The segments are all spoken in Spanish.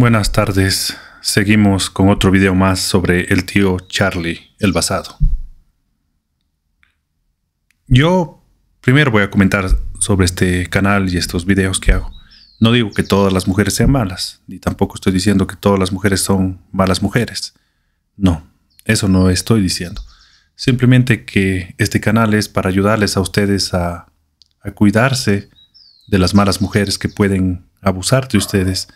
Buenas tardes, seguimos con otro video más sobre el tío Charlie, el basado. Yo primero voy a comentar sobre este canal y estos videos que hago. No digo que todas las mujeres sean malas, ni tampoco estoy diciendo que todas las mujeres son malas mujeres. No, eso no estoy diciendo. Simplemente que este canal es para ayudarles a ustedes a, a cuidarse de las malas mujeres que pueden abusar de ustedes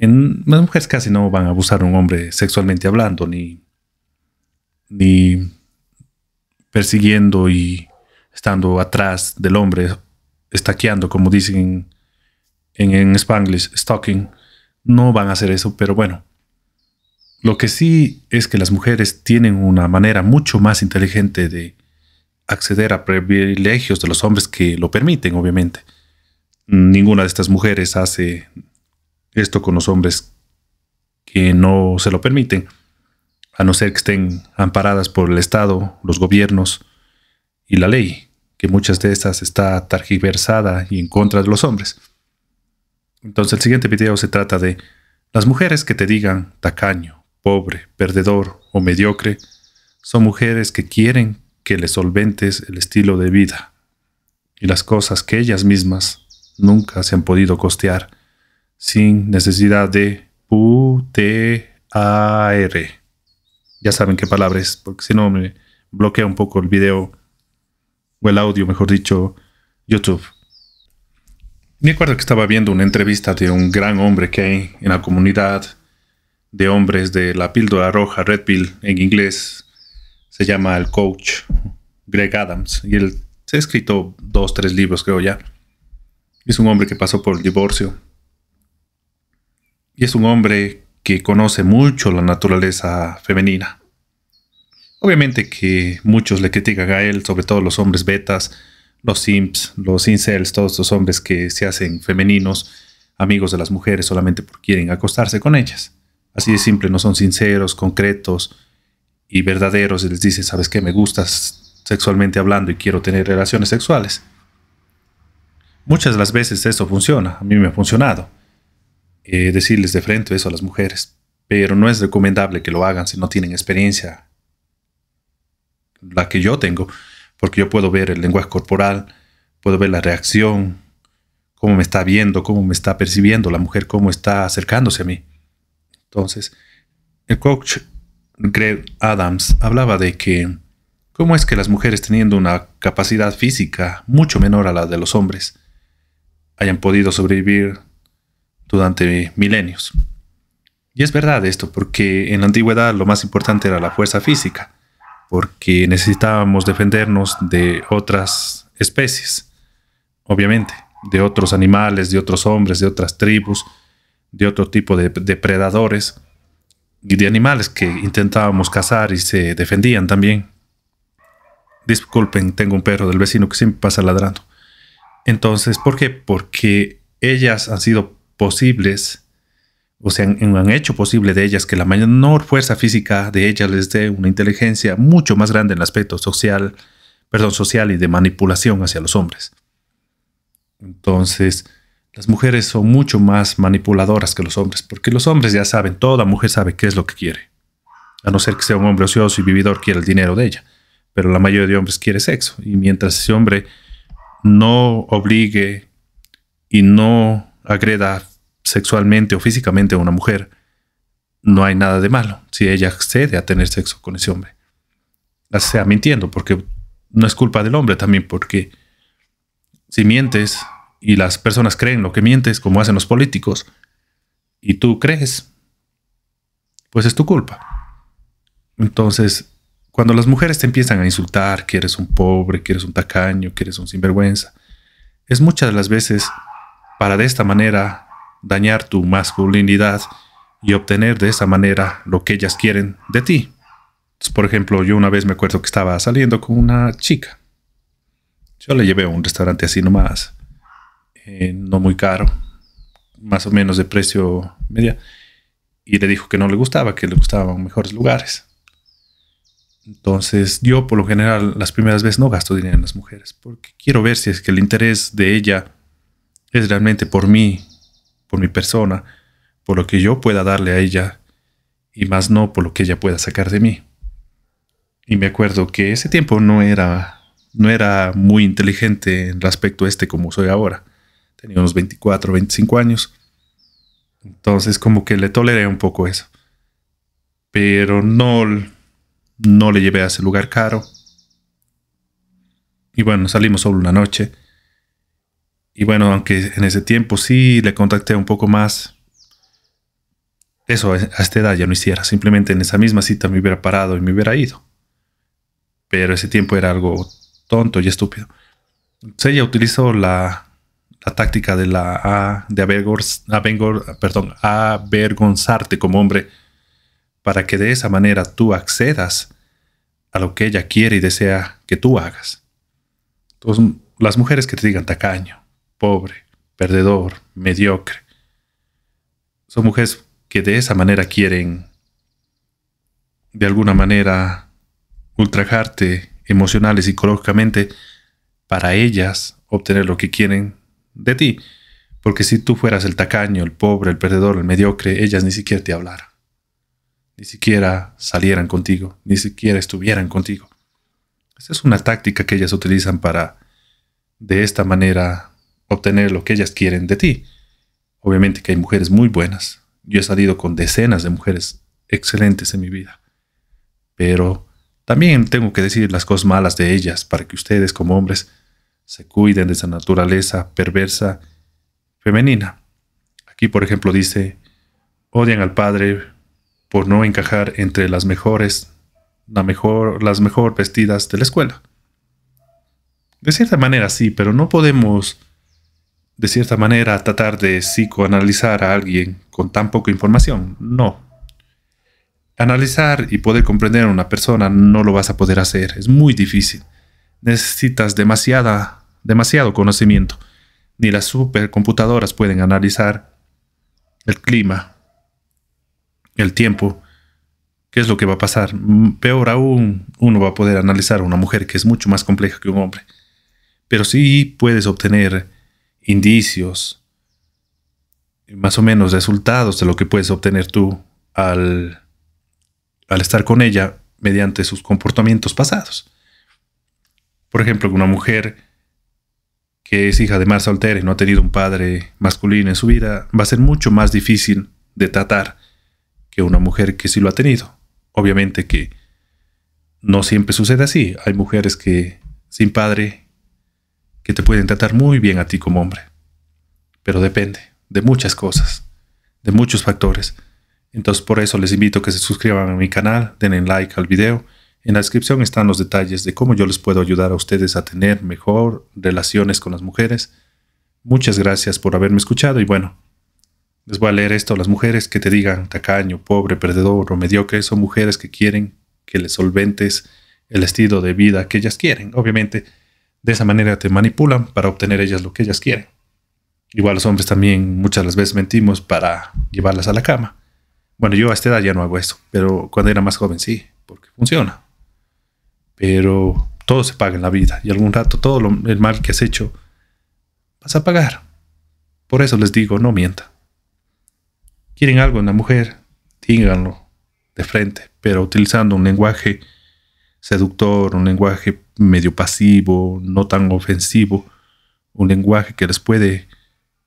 en, las mujeres casi no van a abusar a un hombre sexualmente hablando, ni, ni persiguiendo y estando atrás del hombre, estaqueando, como dicen en, en, Spanglish, stalking. No van a hacer eso, pero bueno. Lo que sí es que las mujeres tienen una manera mucho más inteligente de acceder a privilegios de los hombres que lo permiten, obviamente. Ninguna de estas mujeres hace esto con los hombres que no se lo permiten, a no ser que estén amparadas por el Estado, los gobiernos y la ley, que muchas de estas está targiversada y en contra de los hombres. Entonces el siguiente video se trata de las mujeres que te digan tacaño, pobre, perdedor o mediocre, son mujeres que quieren que les solventes el estilo de vida y las cosas que ellas mismas nunca se han podido costear sin necesidad de U-T-A-R Ya saben qué palabra es, porque si no me bloquea un poco el video o el audio, mejor dicho, YouTube. Me acuerdo que estaba viendo una entrevista de un gran hombre que hay en la comunidad de hombres de la píldora roja, Red Pill, en inglés. Se llama el coach Greg Adams y él se ha escrito dos, tres libros, creo ya. Es un hombre que pasó por el divorcio y es un hombre que conoce mucho la naturaleza femenina. Obviamente que muchos le critican a él, sobre todo los hombres betas, los simps, los incels, todos estos hombres que se hacen femeninos, amigos de las mujeres solamente porque quieren acostarse con ellas. Así de simple, no son sinceros, concretos y verdaderos y les dice, ¿sabes qué? Me gustas sexualmente hablando y quiero tener relaciones sexuales. Muchas de las veces eso funciona, a mí me ha funcionado. Eh, decirles de frente eso a las mujeres, pero no es recomendable que lo hagan si no tienen experiencia, la que yo tengo, porque yo puedo ver el lenguaje corporal, puedo ver la reacción, cómo me está viendo, cómo me está percibiendo la mujer, cómo está acercándose a mí. Entonces, el coach Greg Adams hablaba de que cómo es que las mujeres teniendo una capacidad física mucho menor a la de los hombres hayan podido sobrevivir durante milenios. Y es verdad esto, porque en la antigüedad lo más importante era la fuerza física, porque necesitábamos defendernos de otras especies, obviamente, de otros animales, de otros hombres, de otras tribus, de otro tipo de depredadores y de animales que intentábamos cazar y se defendían también. Disculpen, tengo un perro del vecino que siempre pasa ladrando. Entonces, ¿por qué? Porque ellas han sido posibles, o sea, han, hecho posible de ellas que la menor fuerza física de ellas les dé una inteligencia mucho más grande en el aspecto social, perdón, social y de manipulación hacia los hombres. Entonces, las mujeres son mucho más manipuladoras que los hombres, porque los hombres ya saben, toda mujer sabe qué es lo que quiere. A no ser que sea un hombre ocioso y vividor, quiere el dinero de ella. Pero la mayoría de hombres quiere sexo. Y mientras ese hombre no obligue y no agreda sexualmente o físicamente a una mujer, no hay nada de malo si ella accede a tener sexo con ese hombre. O sea mintiendo, porque no es culpa del hombre también, porque si mientes y las personas creen lo que mientes, como hacen los políticos, y tú crees, pues es tu culpa. Entonces, cuando las mujeres te empiezan a insultar, que eres un pobre, que eres un tacaño, que eres un sinvergüenza, es muchas de las veces para de esta manera dañar tu masculinidad y obtener de esa manera lo que ellas quieren de ti. por ejemplo, yo una vez me acuerdo que estaba saliendo con una chica. Yo le llevé a un restaurante así nomás, eh, no muy caro, más o menos de precio media, y le dijo que no le gustaba, que le gustaban mejores lugares. Entonces, yo por lo general las primeras veces no gasto dinero en las mujeres, porque quiero ver si es que el interés de ella es realmente por mí por mi persona, por lo que yo pueda darle a ella, y más no por lo que ella pueda sacar de mí. Y me acuerdo que ese tiempo no era, no era muy inteligente en respecto a este como soy ahora. Tenía unos 24, 25 años. Entonces como que le toleré un poco eso. Pero no, no le llevé a ese lugar caro. Y bueno, salimos solo una noche. Y bueno, aunque en ese tiempo sí le contacté un poco más, eso eh, a esta edad ya no hiciera. Simplemente en esa misma cita me hubiera parado y me hubiera ido. Pero ese tiempo era algo tonto y estúpido. ella utilizó la, táctica de la avergonzarte como hombre para que de esa manera tú accedas a lo que ella quiere y desea que tú hagas. las mujeres que te digan tacaño, pobre, perdedor, mediocre. Son mujeres que de esa manera quieren, de alguna manera, ultrajarte emocional y psicológicamente para ellas obtener lo que quieren de ti. Porque si tú fueras el tacaño, el pobre, el perdedor, el mediocre, ellas ni siquiera te hablaran. Ni siquiera salieran contigo, ni siquiera estuvieran contigo. Esa es una táctica que ellas utilizan para, de esta manera, obtener lo que ellas quieren de ti. Obviamente que hay mujeres muy buenas. Yo he salido con decenas de mujeres excelentes en mi vida. Pero también tengo que decir las cosas malas de ellas para que ustedes como hombres se cuiden de esa naturaleza perversa femenina. Aquí, por ejemplo, dice, odian al padre por no encajar entre las mejores, la mejor, las mejor vestidas de la escuela. De cierta manera sí, pero no podemos de cierta manera, tratar de psicoanalizar a alguien con tan poca información. No. Analizar y poder comprender a una persona no lo vas a poder hacer. Es muy difícil. Necesitas demasiada, demasiado conocimiento. Ni las supercomputadoras pueden analizar el clima, el tiempo, qué es lo que va a pasar. Mm, peor aún, uno va a poder analizar a una mujer que es mucho más compleja que un hombre. Pero sí puedes obtener indicios, más o menos resultados de lo que puedes obtener tú al, al estar con ella mediante sus comportamientos pasados. Por ejemplo, una mujer que es hija de más soltera y no ha tenido un padre masculino en su vida, va a ser mucho más difícil de tratar que una mujer que sí lo ha tenido. Obviamente que no siempre sucede así. Hay mujeres que sin padre que te pueden tratar muy bien a ti como hombre. Pero depende de muchas cosas, de muchos factores. Entonces por eso les invito a que se suscriban a mi canal, den like al video. En la descripción están los detalles de cómo yo les puedo ayudar a ustedes a tener mejor relaciones con las mujeres. Muchas gracias por haberme escuchado y bueno, les voy a leer esto las mujeres que te digan tacaño, pobre, perdedor o mediocre. Son mujeres que quieren que les solventes el estilo de vida que ellas quieren. Obviamente, de esa manera te manipulan para obtener ellas lo que ellas quieren. Igual los hombres también muchas las veces mentimos para llevarlas a la cama. Bueno, yo a esta edad ya no hago eso, pero cuando era más joven sí, porque funciona. Pero todo se paga en la vida y algún rato todo el mal que has hecho vas a pagar. Por eso les digo, no mienta. Quieren algo en la mujer, díganlo de frente, pero utilizando un lenguaje seductor, un lenguaje medio pasivo, no tan ofensivo, un lenguaje que les puede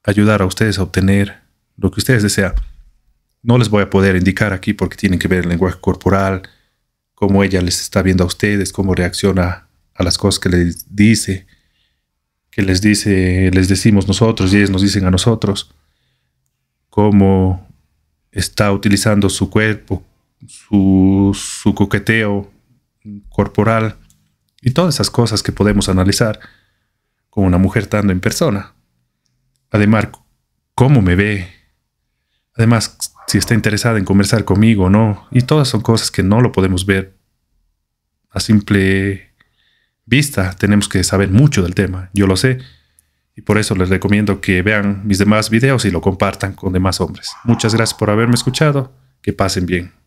ayudar a ustedes a obtener lo que ustedes desean. No les voy a poder indicar aquí porque tienen que ver el lenguaje corporal, cómo ella les está viendo a ustedes, cómo reacciona a las cosas que les dice, que les dice, les decimos nosotros y ellos nos dicen a nosotros, cómo está utilizando su cuerpo, su, su coqueteo, corporal y todas esas cosas que podemos analizar con una mujer tanto en persona. Además, cómo me ve. Además, si está interesada en conversar conmigo o no. Y todas son cosas que no lo podemos ver a simple vista. Tenemos que saber mucho del tema. Yo lo sé. Y por eso les recomiendo que vean mis demás videos y lo compartan con demás hombres. Muchas gracias por haberme escuchado. Que pasen bien.